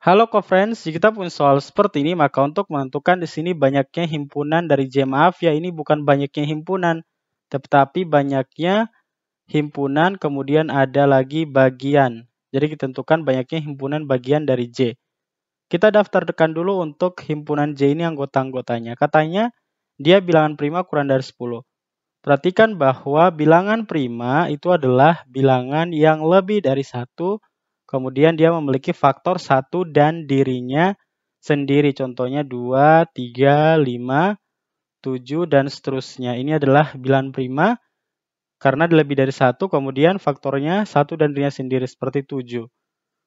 Halo co-friends, jika kita punya soal seperti ini, maka untuk menentukan di sini banyaknya himpunan dari JMAF, ya ini bukan banyaknya himpunan, tetapi banyaknya himpunan, kemudian ada lagi bagian. Jadi kita tentukan banyaknya himpunan bagian dari J. Kita daftar daftarkan dulu untuk himpunan J ini anggota-anggotanya. Katanya dia bilangan prima kurang dari 10. Perhatikan bahwa bilangan prima itu adalah bilangan yang lebih dari satu Kemudian dia memiliki faktor satu dan dirinya sendiri. Contohnya 2, 3, 5, 7, dan seterusnya. Ini adalah bilan prima karena lebih dari satu. Kemudian faktornya satu dan dirinya sendiri seperti 7.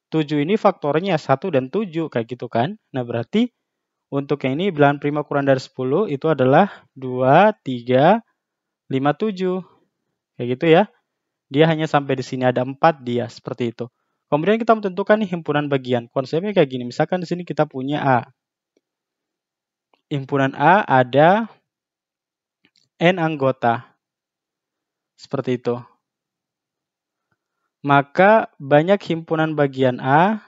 7 ini faktornya 1 dan 7 kayak gitu kan. Nah berarti untuk yang ini bilangan prima kurang dari 10 itu adalah 2, 3, 5, 7. Kayak gitu ya. Dia hanya sampai di sini ada 4 dia seperti itu. Kemudian kita menentukan nih himpunan bagian. Konsepnya kayak gini. Misalkan di sini kita punya A. Himpunan A ada N anggota. Seperti itu. Maka banyak himpunan bagian A.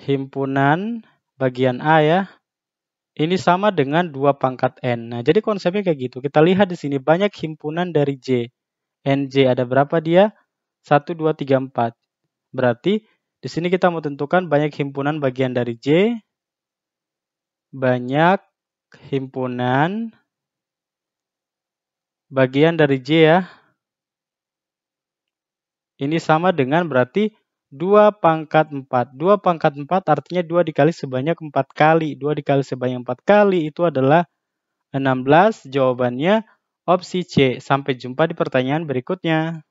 Himpunan bagian A ya. Ini sama dengan 2 pangkat N. Nah, jadi konsepnya kayak gitu. Kita lihat di sini banyak himpunan dari J. NJ ada berapa dia? 1, 2, 3, 4. Berarti di sini kita mau tentukan banyak himpunan bagian dari J. Banyak himpunan bagian dari J ya. Ini sama dengan berarti 2 pangkat 4. 2 pangkat 4 artinya 2 dikali sebanyak 4 kali. 2 dikali sebanyak 4 kali itu adalah 16. Jawabannya opsi C. Sampai jumpa di pertanyaan berikutnya.